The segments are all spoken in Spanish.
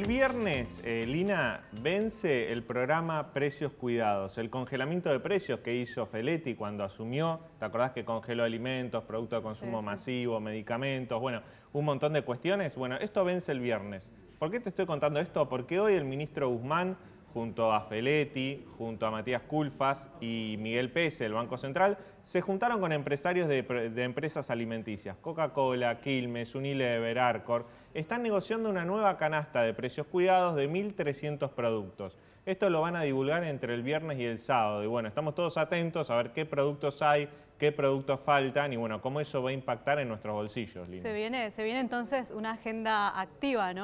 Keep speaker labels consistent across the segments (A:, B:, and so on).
A: El viernes, eh, Lina, vence el programa Precios Cuidados, el congelamiento de precios que hizo Feletti cuando asumió. ¿Te acordás que congeló alimentos, productos de consumo masivo, medicamentos, bueno, un montón de cuestiones? Bueno, esto vence el viernes. ¿Por qué te estoy contando esto? Porque hoy el ministro Guzmán junto a Feletti, junto a Matías Culfas y Miguel Pese, el Banco Central, se juntaron con empresarios de, empresas alimenticias. Coca-Cola, Quilmes, Unilever, Arcor, están negociando una nueva canasta de precios cuidados de 1.300 productos. Esto lo van a divulgar entre el viernes y el sábado. Y bueno, estamos todos atentos a ver qué productos hay, qué productos faltan y bueno, cómo eso va a impactar en nuestros bolsillos. Se
B: viene, se viene entonces una agenda activa en,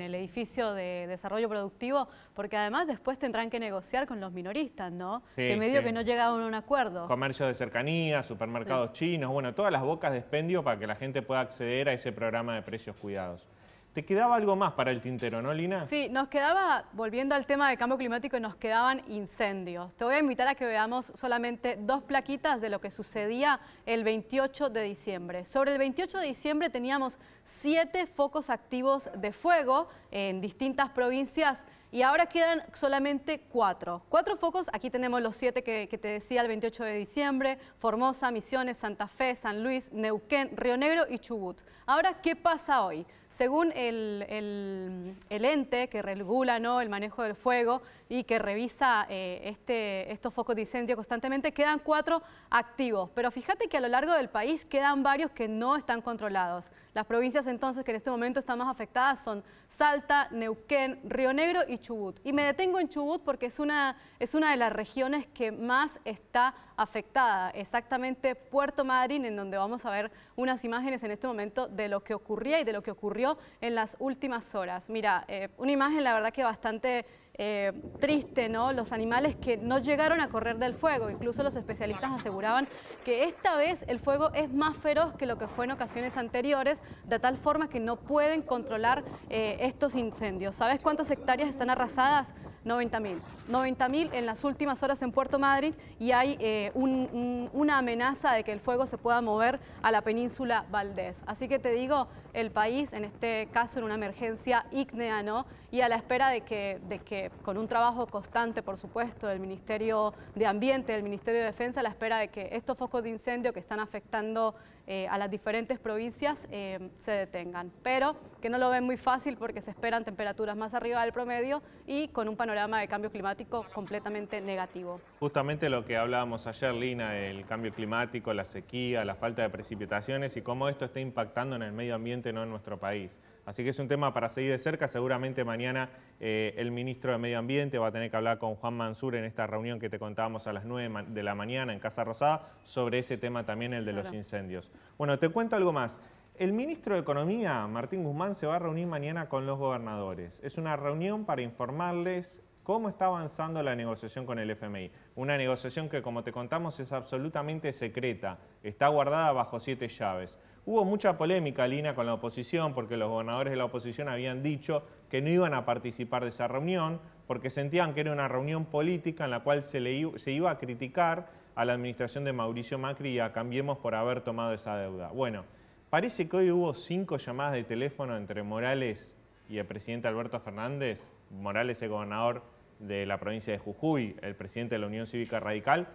B: el, edificio de desarrollo productivo, porque además después tendrán que negociar con los minoristas, ¿no? que medio que no llegaron a un acuerdo.
A: Comercios de cercanía, supermercados chinos, bueno, todas las bocas de expendio para que la gente pueda acceder a ese programa de precios cuidados. Te quedaba algo más para el tintero, ¿no, Lina? Sí,
B: nos quedaba, volviendo al tema de cambio climático, nos quedaban incendios. Te voy a invitar a que veamos solamente dos plaquitas de lo que sucedía el 28 de diciembre. Sobre el 28 de diciembre teníamos siete focos activos de fuego en distintas provincias y ahora quedan solamente cuatro. Cuatro focos, aquí tenemos los siete que, te decía el 28 de diciembre, Formosa, Misiones, Santa Fe, San Luis, Neuquén, Río Negro y Chubut. Ahora, ¿qué pasa hoy? Según el, ente que regula ¿no? el manejo del fuego y que revisa eh, este, estos focos de incendio constantemente, quedan cuatro activos. Pero fíjate que a lo largo del país quedan varios que no están controlados. Las provincias entonces que en este momento están más afectadas son Salta, Neuquén, Río Negro y Chubut. Y me detengo en Chubut porque es una, es una de las regiones que más está afectada, exactamente Puerto Madryn, en donde vamos a ver unas imágenes en este momento de lo que ocurría y de lo que ocurrió en las últimas horas. Mira, eh, una imagen la verdad que bastante eh, triste, ¿no? Los animales que no llegaron a correr del fuego. Incluso los especialistas aseguraban que esta vez el fuego es más feroz que lo que fue en ocasiones anteriores, de tal forma que no pueden controlar eh, estos incendios. ¿Sabes cuántas hectáreas están arrasadas? 90.000. 90.000 en las últimas horas en Puerto Madrid y hay eh, una amenaza de que el fuego se pueda mover a la península Valdés. Así que te digo, el país, en este caso en una emergencia ígnea, ¿no? Y a la espera de que, de que, con un trabajo constante, por supuesto, del Ministerio de Ambiente, del Ministerio de Defensa, a la espera de que estos focos de incendio que están afectando eh, a las diferentes provincias eh, se detengan. Pero que no lo ven muy fácil porque se esperan temperaturas más arriba del promedio y con un panorama de cambio climático completamente negativo.
A: Justamente lo que hablábamos ayer, Lina, el cambio climático, la sequía, la falta de precipitaciones y cómo esto está impactando en el medio ambiente no en nuestro país. Así que es un tema para seguir de cerca. Seguramente mañana eh, el ministro de Medio Ambiente va a tener que hablar con Juan Mansur en esta reunión que te contábamos a las 9 de la mañana en Casa Rosada sobre ese tema también, el de los incendios. Bueno, te cuento algo más. El ministro de Economía, Martín Guzmán, se va a reunir mañana con los gobernadores. Es una reunión para informarles cómo está avanzando la negociación con el FMI. Una negociación que, como te contamos, es absolutamente secreta. Está guardada bajo siete llaves. Hubo mucha polémica, Lina, con la oposición, porque los gobernadores de la oposición habían dicho que no iban a participar de esa reunión, porque sentían que era una reunión política en la cual se, se iba a criticar a la administración de Mauricio Macri y a Cambiemos por haber tomado esa deuda. Bueno, parece que hoy hubo cinco llamadas de teléfono entre Morales y el presidente Alberto Fernández, Morales el gobernador de la provincia de Jujuy, el presidente de la Unión Cívica Radical,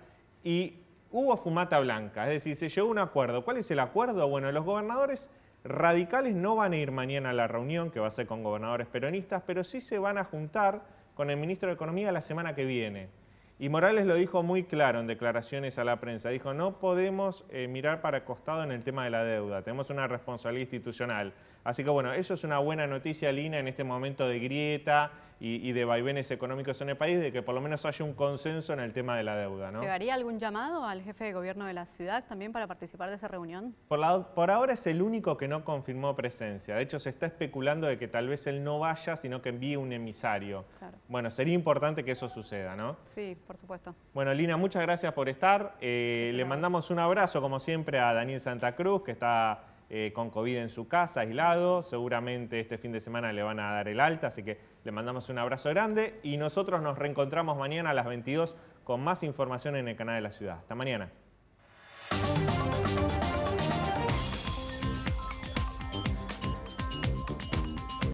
A: y hubo fumata blanca, es decir, se llegó a un acuerdo. ¿Cuál es el acuerdo? Bueno, los gobernadores radicales no van a ir mañana a la reunión, que va a ser con gobernadores peronistas, pero sí se van a juntar con el ministro de Economía la semana que viene. Y Morales lo dijo muy claro en declaraciones a la prensa. Dijo, no podemos eh, mirar para costado en el tema de la deuda, tenemos una responsabilidad institucional. Así que bueno, eso es una buena noticia, Lina, en este momento de grieta y, de vaivenes económicos en el país, de que por lo menos haya un consenso en el tema de la deuda. ¿no? ¿Llegaría
B: algún llamado al jefe de gobierno de la ciudad también para participar de esa reunión?
A: Por, ahora es el único que no confirmó presencia. De hecho, se está especulando de que tal vez él no vaya, sino que envíe un emisario. Claro. Bueno, sería importante que eso suceda, ¿no? Sí, por supuesto. Bueno, Lina, muchas gracias por estar. Eh, le mandamos un abrazo, como siempre, a Daniel Santa Cruz, que está eh, con COVID en su casa, aislado. Seguramente este fin de semana le van a dar el alta, así que le mandamos un abrazo grande y nosotros nos reencontramos mañana a las 22 con más información en el canal de la ciudad. Hasta mañana.